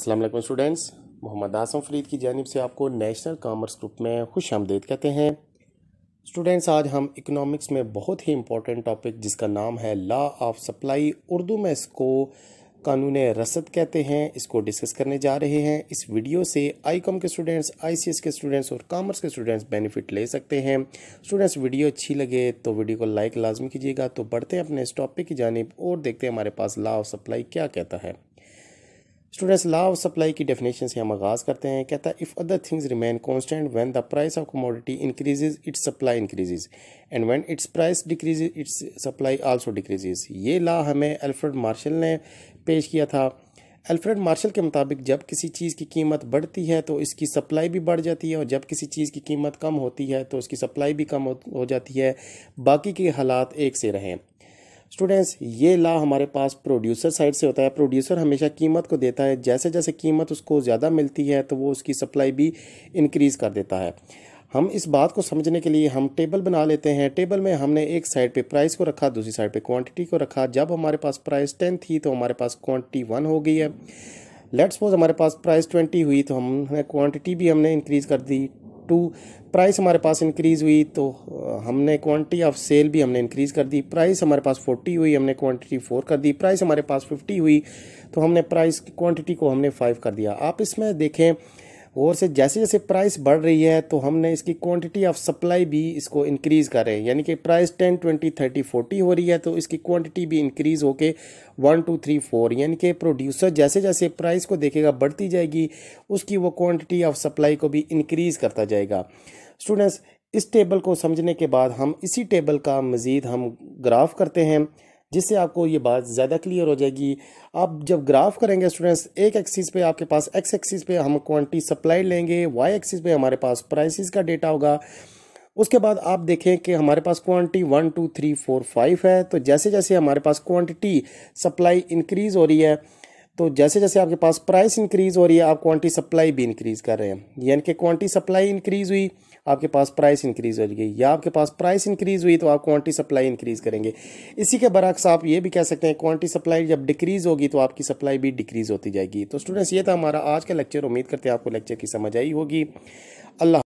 Aslam students Mohammad Asam Farid की जानब से आपको नेशनल कामर्स ग्रुप में खुश आमदेद कहते हैं स्टूडेंट्स आज हम इकनॉमिक्स में बहुत ही इम्पोर्टेंट टॉपिक जिसका नाम है लॉ ऑफ सप्लाई उर्दू में इसको कानून रसद कहते हैं इसको डिस्कस करने जा रहे हैं इस वीडियो से आई कॉम के स्टूडेंट्स आई सी एस के स्टूडेंट्स और कामर्स के स्टूडेंट्स बेनिफिट ले सकते हैं स्टूडेंट्स वीडियो अच्छी लगे तो वीडियो को लाइक लाजमी कीजिएगा तो बढ़ते हैं अपने इस टॉपिक की जानब और देखते हैं हमारे पास लॉ ऑफ सप्लाई क्या कहता है स्टूडेंट्स लॉ ऑफ सप्लाई की डेफिनेशन से हम आगाज़ करते हैं कहता है if other things remain constant when the price of commodity increases its supply increases and when its price decreases its supply also decreases ये लॉ हमें अल्फ्रेड मार्शल ने पेश किया था अल्फ्रेड मार्शल के मुताबिक जब किसी चीज़ की कीमत बढ़ती है तो इसकी सप्लाई भी बढ़ जाती है और जब किसी चीज़ की कीमत कम होती है तो उसकी सप्लाई भी कम हो जाती है बाकी के हालात एक से रहें स्टूडेंट्स ये ला हमारे पास प्रोड्यूसर साइड से होता है प्रोड्यूसर हमेशा कीमत को देता है जैसे जैसे कीमत उसको ज़्यादा मिलती है तो वो उसकी सप्लाई भी इंक्रीज़ कर देता है हम इस बात को समझने के लिए हम टेबल बना लेते हैं टेबल में हमने एक साइड पे प्राइस को रखा दूसरी साइड पे क्वांटिटी को रखा जब हमारे पास प्राइस टेन थी तो हमारे पास क्वांटिटी वन हो गई है लेट्स सपोज हमारे पास प्राइस ट्वेंटी हुई तो हमने क्वांटिटी भी हमने इंक्रीज़ कर दी टू प्राइस हमारे पास इंक्रीज़ तो, हुई तो हमने क्वांटिटी ऑफ सेल भी हमने इंक्रीज़ कर दी प्राइस हमारे पास फोर्टी हुई हमने क्वांटिटी फोर कर दी प्राइस हमारे पास फिफ्टी हुई तो हमने प्राइस क्वांटिटी को हमने फाइव कर दिया आप इसमें देखें और से जैसे जैसे प्राइस बढ़ रही है तो हमने इसकी क्वांटिटी ऑफ सप्लाई भी इसको इंक्रीज़ कर रहे हैं यानी कि price ten twenty thirty forty हो रही है तो इसकी क्वांटिटी भी इंक्रीज़ होके वन टू थ्री फोर यानी कि प्रोड्यूसर जैसे जैसे प्राइस को देखेगा बढ़ती जाएगी उसकी वो क्वान्टिटी ऑफ सप्लाई को भी इंक्रीज़ करता जाएगा स्टूडेंट्स इस टेबल को समझने के बाद हम इसी टेबल का मज़ीद हम ग्राफ करते हैं जिससे आपको ये बात ज़्यादा क्लियर हो जाएगी आप जब ग्राफ करेंगे स्टूडेंट्स एक एक्सिस पे आपके पास एक्स एक्सिस पे हम क्वांटिटी सप्लाई लेंगे वाई एक्सिस पे हमारे पास प्राइसेस का डेटा होगा उसके बाद आप देखें कि हमारे पास quantity one two three four five है तो जैसे जैसे हमारे पास क्वान्टिटी सप्लाई इंक्रीज़ हो रही है तो जैसे जैसे आपके पास प्राइस इंक्रीज़ हो रही है आप क्वांटिटी सप्लाई भी इंक्रीज़ कर रहे हैं यानी कि क्वांटिटी सप्लाई इंक्रीज़ हुई आपके पास प्राइस इंक्रीज़ हो गई या आपके पास प्राइस इंक्रीज़ हुई तो आप क्वांटिटी सप्लाई इंक्रीज़ करेंगे इसी के बरक्स आप ये भी कह सकते हैं क्वांटिटी सप्लाई जब डिक्रीज़ होगी तो आपकी सप्लाई भी डिक्रीज़ होती जाएगी तो स्टूडेंट्स ये था हमारा आज का लेक्चर उम्मीद करते हैं आपको लेक्चर की समझ आई होगी अल्लाह